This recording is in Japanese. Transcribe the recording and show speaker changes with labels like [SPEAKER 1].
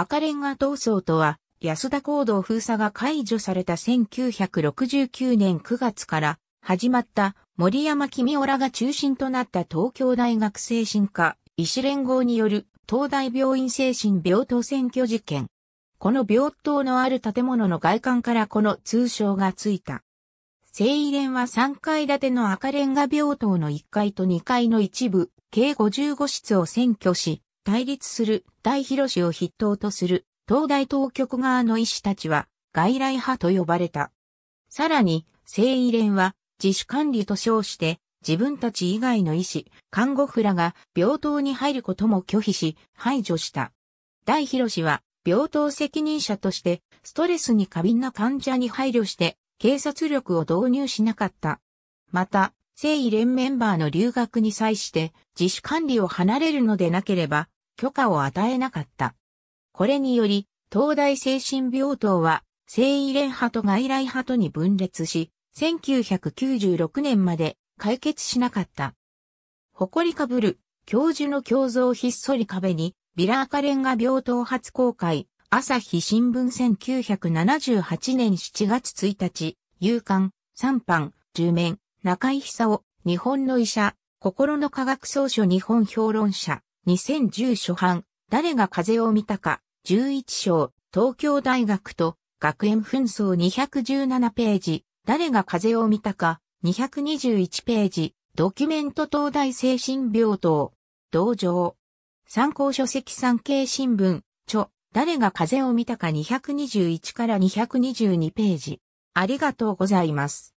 [SPEAKER 1] 赤レンガ闘争とは、安田行動封鎖が解除された1969年9月から始まった森山君らが中心となった東京大学精神科医師連合による東大病院精神病棟選挙事件。この病棟のある建物の外観からこの通称がついた。聖医連は3階建ての赤レンガ病棟の1階と2階の一部、計55室を選挙し、対立する大広氏を筆頭とする東大当局側の医師たちは外来派と呼ばれた。さらに、聖医連は自主管理と称して自分たち以外の医師、看護婦らが病棟に入ることも拒否し排除した。大広氏は病棟責任者としてストレスに過敏な患者に配慮して警察力を導入しなかった。また、聖医連メンバーの留学に際して自主管理を離れるのでなければ許可を与えなかった。これにより、東大精神病棟は、聖医連派と外来派とに分裂し、1996年まで解決しなかった。誇りかぶる、教授の胸像ひっそり壁に、ビラーカレンガ病棟初公開、朝日新聞1978年7月1日、夕刊、三版、十面、中井久夫、日本の医者、心の科学総書日本評論者、2010初版、誰が風を見たか、11章、東京大学と学園紛争217ページ、誰が風を見たか、221ページ、ドキュメント東大精神病棟、同情。参考書籍産経新聞、著、誰が風を見たか221から222ページ。ありがとうご
[SPEAKER 2] ざいます。